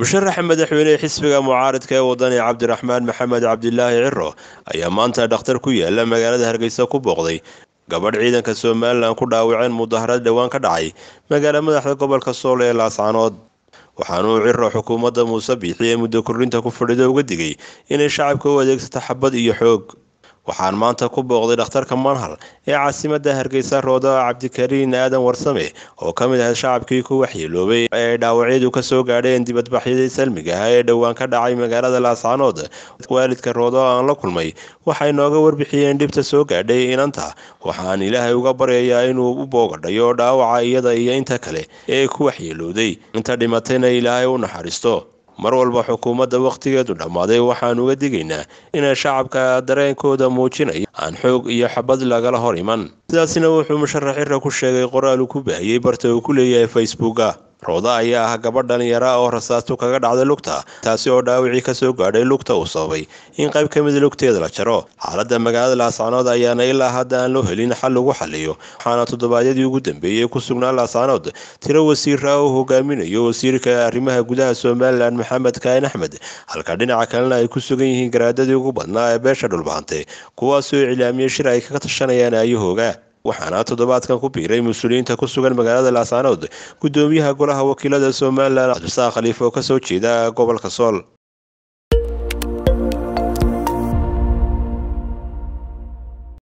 musharaxa madaxweynehe xisbiga mucaaridka ee wadani cabdiraxmaan maxamed cabdilaahi ciro ayaa maanta dhakhtar ku yaala magaalada hargeysa ku booqday gabadh ciidanka somalilan ku dhaawaceen mudaharad dhowaan ka dhacay magaala madaxda gobolka sool ee laascanood waxaanuu ciro xukuumadda muuse biixi ee muddo kordhinta ku fadhido uga digay inay shacabka u adeegsato xabad iyo xoog waxaan maanta ku booqday dhakhtarka manhal ee caasimadda hargeysa roodo cabdikariin aadan warsame oo ka mid ah shacabkii ku waxyeeloobay ee dhaawacyadu kasoo gaadheen dibadbaxyadii salmiga ah ee dhowaan ka dhacay magaalada laascaanood waalidka roodo aan la kulmay waxay nooga warbixiyeen dhibta soo gaadhay inanta waxaan ilaahay uga baryayaa inuu u boogadhayo dhaawaca iyada iyo inta kale ee ku waxyeelowday inta dhimatayna ilaahay u naxariisto mar walba xukuumadda wakhtigeedu dhammaaday waxaan uga digaynaa inay shacabka dareenkooda muujinayo aan xoog iyo xabad lagala hor iman sidaasina wuxuu musharax irra ku sheegay qoraal uu ku baahiyey barta uu ku leeyahay facebooka rooda ayaa ah gabadh dhalinyara oo rasaastu kaga dhacday lugta taasi oo dhaawicii kasoo gaadhay lugta uu sababay in qayb ka mid ah lugteeda la jaro xaaladda magaalada laascaanood ayaana ilaa hadda aan loo helin xal lagu xalliyo waxaana toddobaadyadii ugu dambeeyey ku sugnaa laascaanood tiro wasiira ah uu hogaaminayo wasiirka arrimaha gudaha somalilan maxamed kaayin axmed halka dhinaca kalena ay ku sugan yihiin garaadadii ugu badnaa ee beesha dhulbaante kuwaasoo iclaamiyey shir ay kaga tashanayaan aayahooga waxaana toddobaadkan ku biiray mas-uuliyiinta ku sugan magaalada laasaanood gudoomiyaha golaha wakiilada somalilan cabdisaaq khaliif oo kasoo jeeda gobolka sool